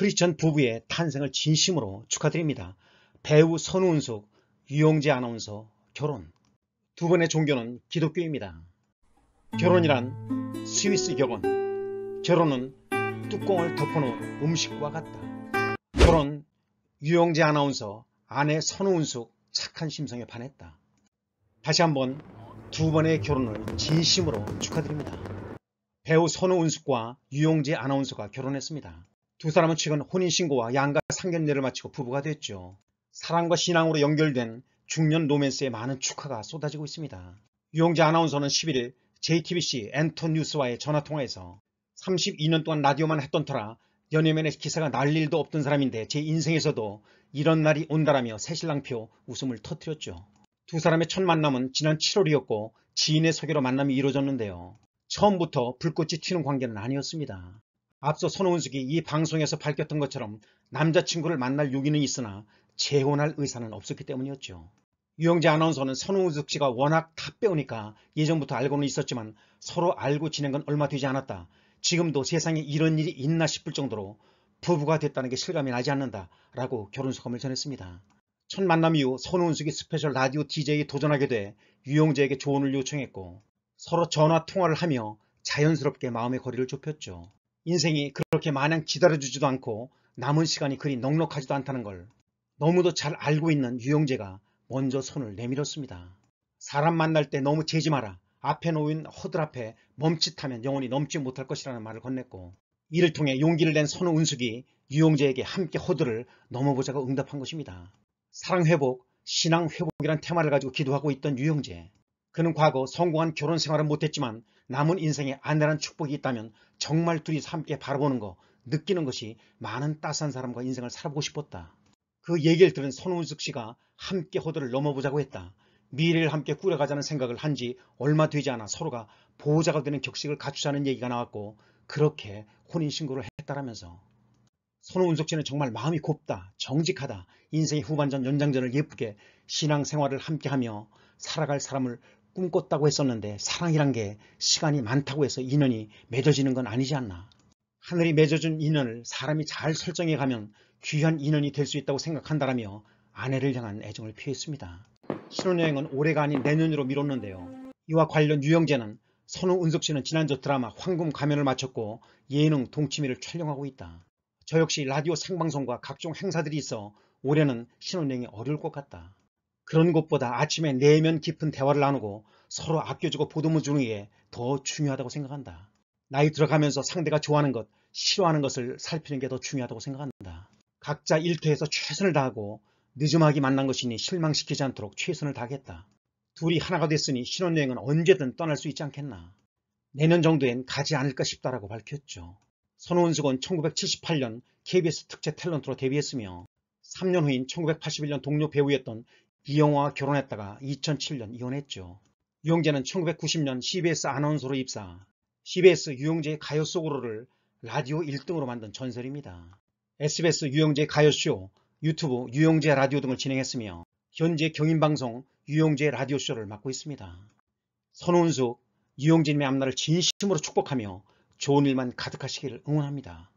크리스천 부부의 탄생을 진심으로 축하드립니다. 배우 선은숙 유영재 아나운서, 결혼 두 번의 종교는 기독교입니다. 결혼이란 스위스 격언. 결혼은 뚜껑을 덮어놓은 음식과 같다. 결혼 유영재 아나운서, 아내 선은숙 착한 심성에 반했다. 다시 한번 두 번의 결혼을 진심으로 축하드립니다. 배우 선우은숙과 유용재 아나운서가 결혼했습니다. 두 사람은 최근 혼인신고와 양가 상견례를 마치고 부부가 됐죠. 사랑과 신앙으로 연결된 중년 로맨스에 많은 축하가 쏟아지고 있습니다. 유영재 아나운서는 11일 JTBC 엔터 뉴스와의 전화통화에서 32년 동안 라디오만 했던 터라 연예맨의 기사가 날 일도 없던 사람인데 제 인생에서도 이런 날이 온다라며 새신랑표 웃음을 터뜨렸죠. 두 사람의 첫 만남은 지난 7월이었고 지인의 소개로 만남이 이루어졌는데요. 처음부터 불꽃이 튀는 관계는 아니었습니다. 앞서 손호은숙이 이 방송에서 밝혔던 것처럼 남자친구를 만날 용기는 있으나 재혼할 의사는 없었기 때문이었죠. 유영재 아나운서는 선우숙 씨가 워낙 탑배우니까 예전부터 알고는 있었지만 서로 알고 지낸 건 얼마 되지 않았다. 지금도 세상에 이런 일이 있나 싶을 정도로 부부가 됐다는 게 실감이 나지 않는다 라고 결혼 소감을 전했습니다. 첫 만남 이후 선우은숙이 스페셜 라디오 DJ에 도전하게 돼 유영재에게 조언을 요청했고 서로 전화 통화를 하며 자연스럽게 마음의 거리를 좁혔죠. 인생이 그렇게 마냥 기다려주지도 않고 남은 시간이 그리 넉넉하지도 않다는 걸 너무도 잘 알고 있는 유영재가 먼저 손을 내밀었습니다. 사람 만날 때 너무 재지 마라. 앞에 놓인 허들 앞에 멈칫하면 영원히 넘지 못할 것이라는 말을 건넸고 이를 통해 용기를 낸손우은숙이유영재에게 함께 허들을 넘어보자고 응답한 것입니다. 사랑회복, 신앙회복이란 테마를 가지고 기도하고 있던 유영재 그는 과거 성공한 결혼 생활은 못했지만 남은 인생에 안내란 축복이 있다면 정말 둘이 함께 바라보는 거, 느끼는 것이 많은 따스한 사람과 인생을 살아보고 싶었다. 그 얘기를 들은 손은숙 씨가 함께 호도를 넘어보자고 했다. 미래를 함께 꾸려가자는 생각을 한 지 얼마 되지 않아 서로가 보호자가 되는 격식을 갖추자는 얘기가 나왔고 그렇게 혼인신고를 했다라면서 손은숙 씨는 정말 마음이 곱다, 정직하다, 인생의 후반전 연장전을 예쁘게 신앙생활을 함께하며 살아갈 사람을 꿈꿨다고 했었는데 사랑이란 게 시간이 많다고 해서 인연이 맺어지는 건 아니지 않나. 하늘이 맺어준 인연을 사람이 잘 설정해 가면 귀한 인연이 될 수 있다고 생각한다라며 아내를 향한 애정을 표했습니다. 신혼여행은 올해가 아닌 내년으로 미뤘는데요. 이와 관련 유영재는 선우 은숙 씨는 지난주 드라마 황금 가면을 마쳤고 예능 동치미를 촬영하고 있다. 저 역시 라디오 생방송과 각종 행사들이 있어 올해는 신혼여행이 어려울 것 같다. 그런 것보다 아침에 내면 깊은 대화를 나누고 서로 아껴주고 보듬어 주는 게 더 중요하다고 생각한다. 나이 들어가면서 상대가 좋아하는 것, 싫어하는 것을 살피는 게 더 중요하다고 생각한다. 각자 일터에서 최선을 다하고 늦음하게 만난 것이니 실망시키지 않도록 최선을 다하겠다. 둘이 하나가 됐으니 신혼여행은 언제든 떠날 수 있지 않겠나. 내년 정도엔 가지 않을까 싶다라고 밝혔죠. 선호은숙은 1978년 KBS 특채 탤런트로 데뷔했으며 3년 후인 1981년 동료 배우였던 이영화와 결혼했다가 2007년 이혼했죠. 유영재는 1990년 CBS 아나운서로 입사, CBS 유영재의 가요 속으로를 라디오 1등으로 만든 전설입니다. SBS 유영재 가요쇼, 유튜브 유영재 라디오 등을 진행했으며 현재 경인방송 유영재 라디오쇼를 맡고 있습니다. 선운숙, 유영재님의 앞날을 진심으로 축복하며 좋은 일만 가득하시기를 응원합니다.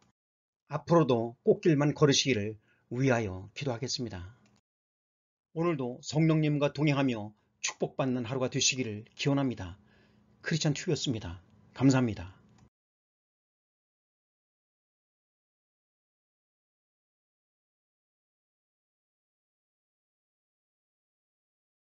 앞으로도 꽃길만 걸으시기를 위하여 기도하겠습니다. 오늘도 성령님과 동행하며 축복받는 하루가 되시기를 기원합니다. 크리스찬 튜브였습니다. 감사합니다.